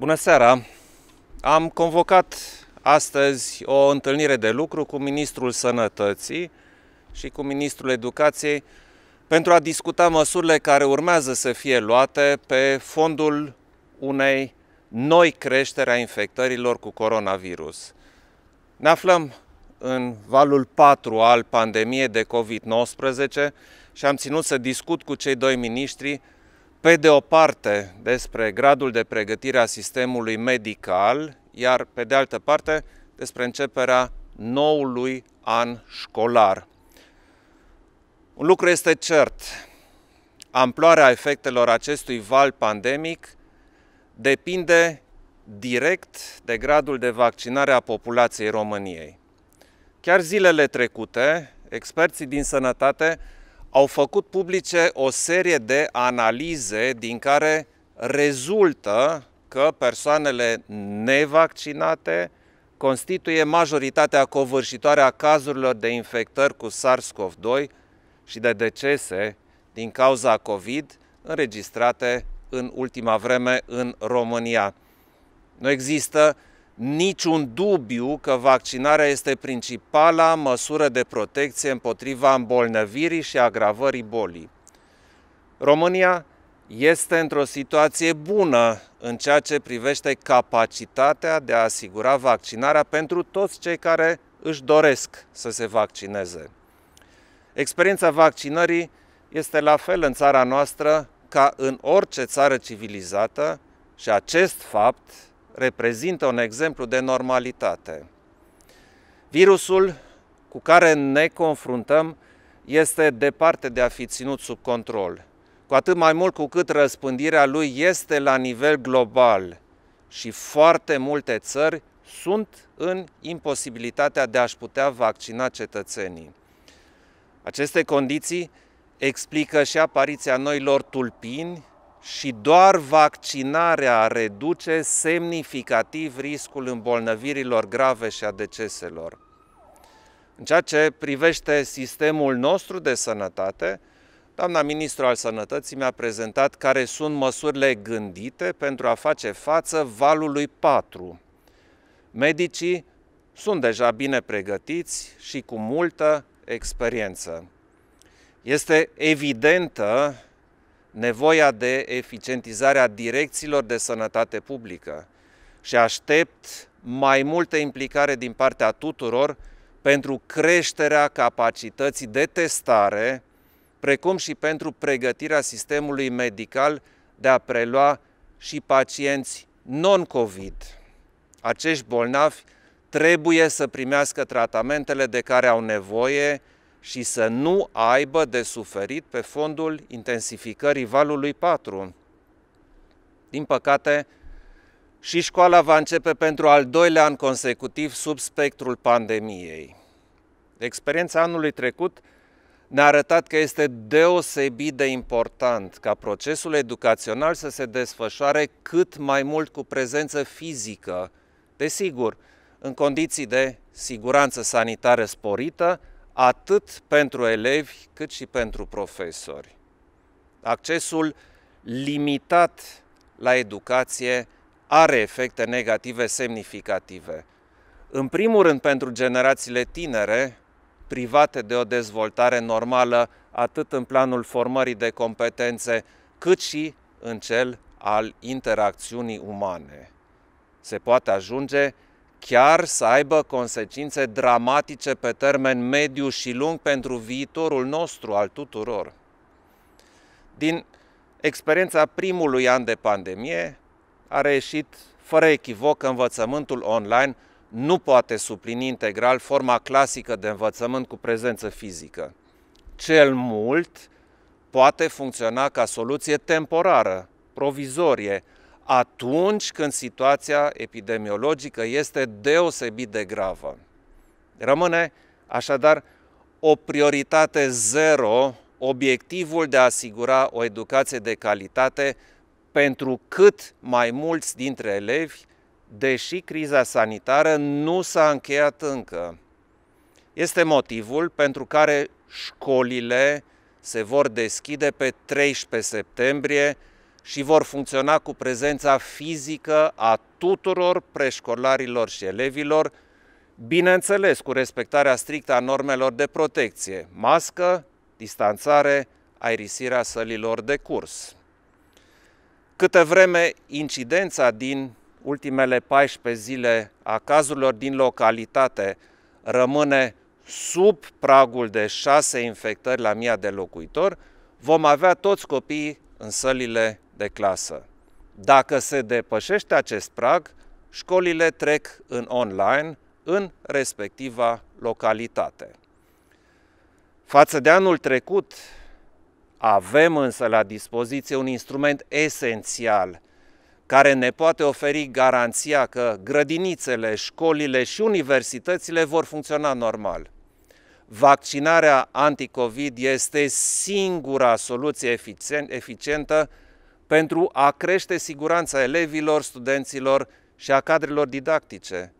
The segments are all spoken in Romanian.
Bună seara! Am convocat astăzi o întâlnire de lucru cu Ministrul Sănătății și cu Ministrul Educației pentru a discuta măsurile care urmează să fie luate pe fondul unei noi creșteri a infectărilor cu coronavirus. Ne aflăm în valul 4 al pandemiei de COVID-19 și am ținut să discut cu cei doi miniștri pe de o parte despre gradul de pregătire a sistemului medical, iar pe de altă parte despre începerea noului an școlar. Un lucru este cert, amploarea efectelor acestui val pandemic depinde direct de gradul de vaccinare a populației României. Chiar zilele trecute, experții din sănătate au făcut publice o serie de analize din care rezultă că persoanele nevaccinate constituie majoritatea covârșitoare a cazurilor de infectări cu SARS-CoV-2 și de decese din cauza COVID înregistrate în ultima vreme în România. Nu există niciun dubiu că vaccinarea este principala măsură de protecție împotriva îmbolnăvirii și agravării bolii. România este într-o situație bună în ceea ce privește capacitatea de a asigura vaccinarea pentru toți cei care își doresc să se vaccineze. Experiența vaccinării este la fel în țara noastră ca în orice țară civilizată și acest fapt reprezintă un exemplu de normalitate. Virusul cu care ne confruntăm este departe de a fi ținut sub control, cu atât mai mult cu cât răspândirea lui este la nivel global și foarte multe țări sunt în imposibilitatea de a-și putea vaccina cetățenii. Aceste condiții explică și apariția noilor tulpini și doar vaccinarea reduce semnificativ riscul îmbolnăvirilor grave și a deceselor. În ceea ce privește sistemul nostru de sănătate, doamna ministru al sănătății mi-a prezentat care sunt măsurile gândite pentru a face față valului 4. Medicii sunt deja bine pregătiți și cu multă experiență. Este evidentă nevoia de eficientizarea direcțiilor de sănătate publică și aștept mai multă implicare din partea tuturor pentru creșterea capacității de testare, precum și pentru pregătirea sistemului medical de a prelua și pacienți non-COVID. Acești bolnavi trebuie să primească tratamentele de care au nevoie și să nu aibă de suferit pe fondul intensificării valului 4. Din păcate, și școala va începe pentru al doilea an consecutiv sub spectrul pandemiei. Experiența anului trecut ne-a arătat că este deosebit de important ca procesul educațional să se desfășoare cât mai mult cu prezență fizică, desigur, în condiții de siguranță sanitară sporită, atât pentru elevi cât și pentru profesori. Accesul limitat la educație are efecte negative semnificative. În primul rând pentru generațiile tinere, private de o dezvoltare normală atât în planul formării de competențe, cât și în cel al interacțiunii umane. Se poate ajunge chiar să aibă consecințe dramatice pe termen mediu și lung pentru viitorul nostru al tuturor. Din experiența primului an de pandemie a reieșit fără echivoc că învățământul online nu poate suplini integral forma clasică de învățământ cu prezență fizică. Cel mult poate funcționa ca soluție temporară, provizorie, atunci când situația epidemiologică este deosebit de gravă. Rămâne așadar o prioritate zero obiectivul de a asigura o educație de calitate pentru cât mai mulți dintre elevi, deși criza sanitară nu s-a încheiat încă. Este motivul pentru care școlile se vor deschide pe 13 septembrie și vor funcționa cu prezența fizică a tuturor preșcolarilor și elevilor, bineînțeles cu respectarea strictă a normelor de protecție, mască, distanțare, aerisirea sălilor de curs. Câte vreme incidența din ultimele 14 zile a cazurilor din localitate rămâne sub pragul de 6 infectări la mia de locuitori, vom avea toți copiii în sălile de clasă. Dacă se depășește acest prag, școlile trec în online în respectiva localitate. Față de anul trecut, avem însă la dispoziție un instrument esențial care ne poate oferi garanția că grădinițele, școlile și universitățile vor funcționa normal. Vaccinarea anticovid este singura soluție eficientă pentru a crește siguranța elevilor, studenților și a cadrelor didactice,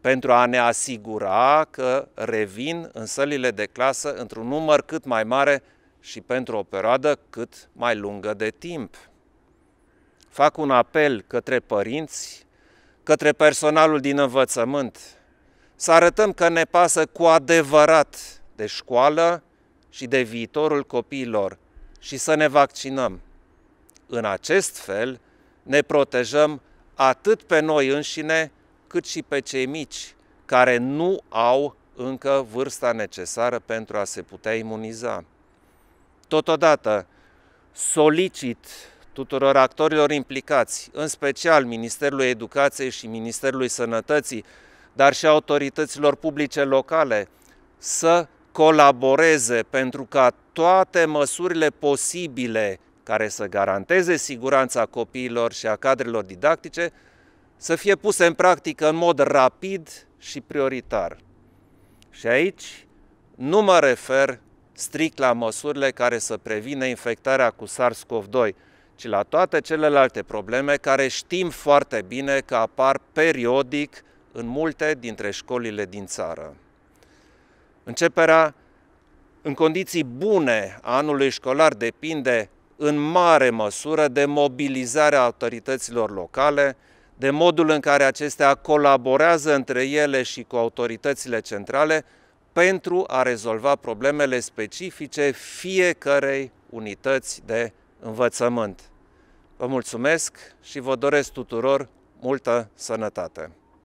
pentru a ne asigura că revin în sălile de clasă într-un număr cât mai mare și pentru o perioadă cât mai lungă de timp. Fac un apel către părinți, către personalul din învățământ, să arătăm că ne pasă cu adevărat de școală și de viitorul copiilor și să ne vaccinăm. În acest fel ne protejăm atât pe noi înșine, cât și pe cei mici, care nu au încă vârsta necesară pentru a se putea imuniza. Totodată, solicit tuturor actorilor implicați, în special Ministerului Educației și Ministerului Sănătății, dar și autorităților publice locale, să colaboreze pentru ca toate măsurile posibile care să garanteze siguranța copiilor și a cadrelor didactice să fie puse în practică în mod rapid și prioritar. Și aici nu mă refer strict la măsurile care să prevină infectarea cu SARS-CoV-2, ci la toate celelalte probleme care știm foarte bine că apar periodic în multe dintre școlile din țară. Începerea în condiții bune a anului școlar depinde în mare măsură de mobilizarea autorităților locale, de modul în care acestea colaborează între ele și cu autoritățile centrale pentru a rezolva problemele specifice fiecarei unități de învățământ. Vă mulțumesc și vă doresc tuturor multă sănătate!